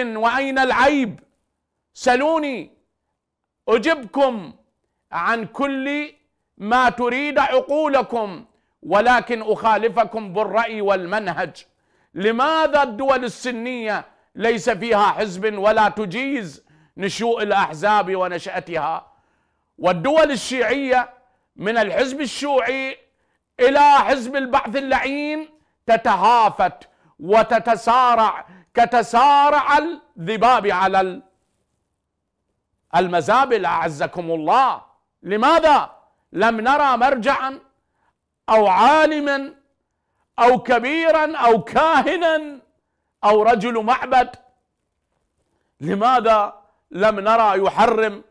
وأين العيب سلوني أجبكم عن كل ما تريد عقولكم ولكن أخالفكم بالرأي والمنهج لماذا الدول السنية ليس فيها حزب ولا تجيز نشوء الأحزاب ونشأتها والدول الشيعية من الحزب الشيوعي إلى حزب البعث اللعين تتهافت وتتسارع كتسارع الذباب على المزابل أعزكم الله لماذا لم نرى مرجعا أو عالما أو كبيرا أو كاهنا أو رجل معبد لماذا لم نرى يحرم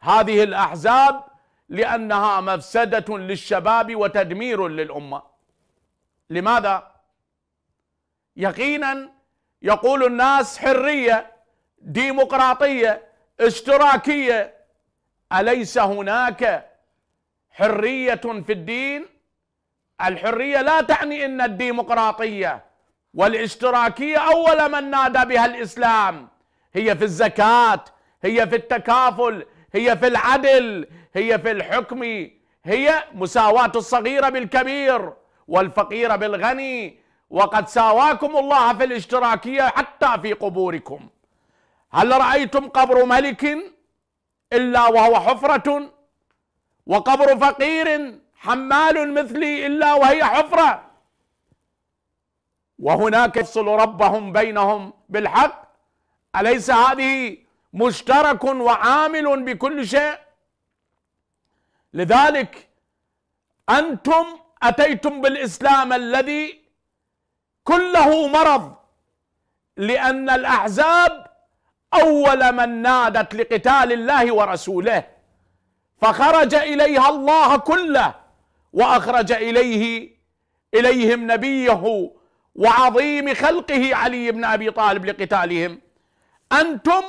هذه الأحزاب لأنها مفسدة للشباب وتدمير للأمة لماذا؟ يقينا يقول الناس حريه ديمقراطيه اشتراكيه اليس هناك حريه في الدين الحريه لا تعني ان الديمقراطيه والاشتراكيه اول من نادى بها الاسلام هي في الزكاه هي في التكافل هي في العدل هي في الحكم هي مساواه الصغير بالكبير والفقير بالغني وقد ساواكم الله في الاشتراكية حتى في قبوركم هل رأيتم قبر ملك إلا وهو حفرة وقبر فقير حمال مثلي إلا وهي حفرة وهناك يفصل ربهم بينهم بالحق أليس هذه مشترك وعامل بكل شيء لذلك أنتم أتيتم بالإسلام الذي كله مرض لأن الأحزاب أول من نادت لقتال الله ورسوله فخرج إليها الله كله وأخرج إليه إليهم نبيه وعظيم خلقه علي بن أبي طالب لقتالهم أنتم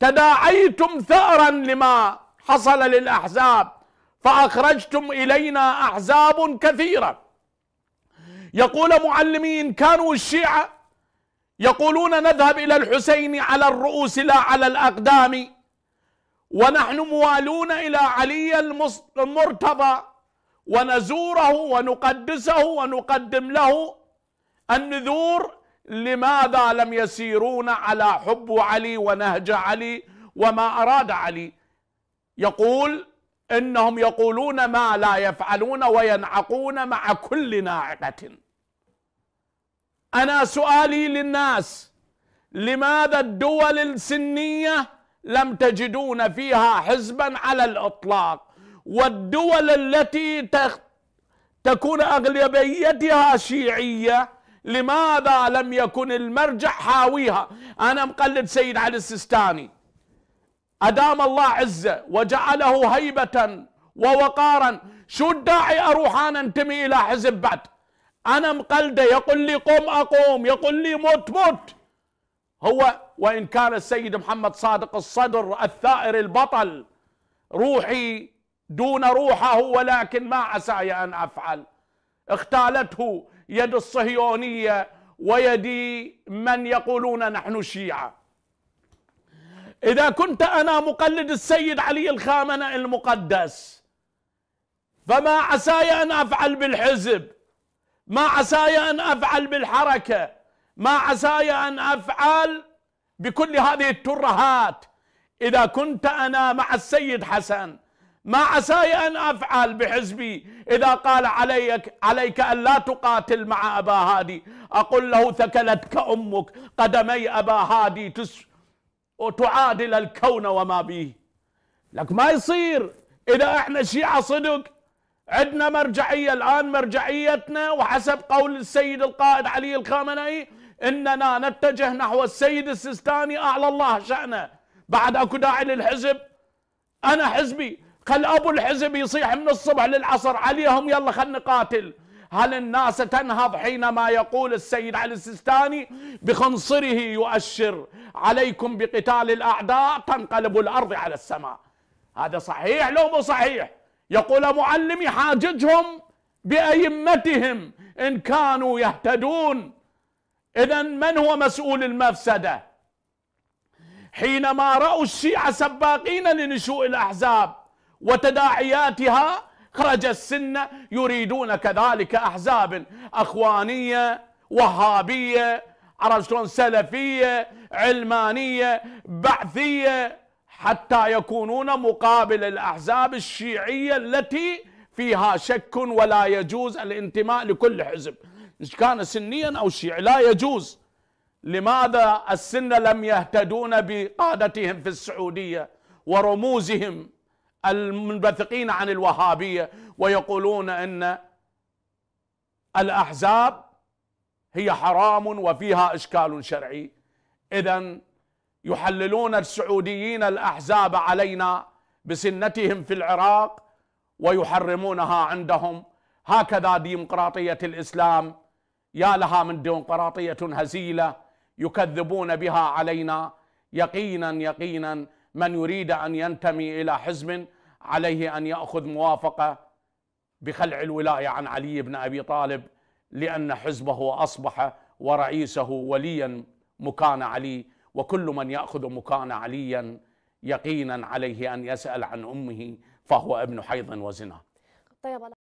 تداعيتم ثأرا لما حصل للأحزاب فأخرجتم إلينا أحزاب كثيرة يقول معلمي إن كانوا الشيعة يقولون نذهب إلى الحسين على الرؤوس لا على الأقدام ونحن موالون إلى علي المرتضى ونزوره ونقدسه ونقدم له النذور لماذا لم يسيرون على حب علي ونهج علي وما أراد علي يقول انهم يقولون ما لا يفعلون وينعقون مع كل ناعقه انا سؤالي للناس لماذا الدول السنيه لم تجدون فيها حزبا على الاطلاق والدول التي تخ... تكون اغلبيتها شيعيه لماذا لم يكن المرجع حاويها انا مقلد سيد علي السيستاني أدام الله عزه وجعله هيبة ووقارا شو الداعي أروح أنا أنتمي إلى حزب بعد أنا مقلده يقول لي قم أقوم يقول لي مت مت هو وإن كان السيد محمد صادق الصدر الثائر البطل روحي دون روحه ولكن ما عساي أن أفعل اختالته يد الصهيونية ويد من يقولون نحن شيعة إذا كنت أنا مقلد السيد علي الخامنئي المقدس فما عساي أن أفعل بالحزب ما عساي أن أفعل بالحركة ما عساي أن أفعل بكل هذه الترهات إذا كنت أنا مع السيد حسن ما عساي أن أفعل بحزبي إذا قال عليك عليك أن لا تقاتل مع أبا هادي أقول له ثكلتك أمك قدمي أبا هادي تس وتعادل الكون وما به لك ما يصير اذا احنا شيعه صدق عندنا مرجعيه الان مرجعيتنا وحسب قول السيد القائد علي الخامنئي اننا نتجه نحو السيد السيستاني اعلى الله شانه بعد اكو داعي للحزب انا حزبي خل ابو الحزب يصيح من الصبح للعصر عليهم يلا خل نقاتل هل الناس تنهض حينما يقول السيد علي السيستاني بخنصره يؤشر عليكم بقتال الأعداء تنقلب الأرض على السماء هذا صحيح لو مو صحيح يقول معلمي حاججهم بأئمتهم إن كانوا يهتدون إذا من هو مسؤول المفسدة حينما رأوا الشيعة سباقين لنشوء الأحزاب وتداعياتها خرج السنة يريدون كذلك أحزاب أخوانية وهابية عرفت شلون سلفية علمانية بعثية حتى يكونون مقابل الأحزاب الشيعية التي فيها شك ولا يجوز الانتماء لكل حزب كان سنيا أو شيعي لا يجوز لماذا السن لم يهتدون بقادتهم في السعودية ورموزهم المنبثقين عن الوهابية ويقولون أن الأحزاب هي حرام وفيها إشكال شرعي إذا يحللون السعوديين الأحزاب علينا بسنتهم في العراق ويحرمونها عندهم هكذا ديمقراطية الإسلام يا لها من ديمقراطية هزيلة يكذبون بها علينا يقينا يقينا من يريد أن ينتمي إلى حزب عليه أن يأخذ موافقة بخلع الولاية عن علي بن أبي طالب لأن حزبه أصبح ورئيسه وليا مكان علي وكل من يأخذ مكان عليا يقينا عليه أن يسأل عن أمه فهو ابن حيض وزنا طيب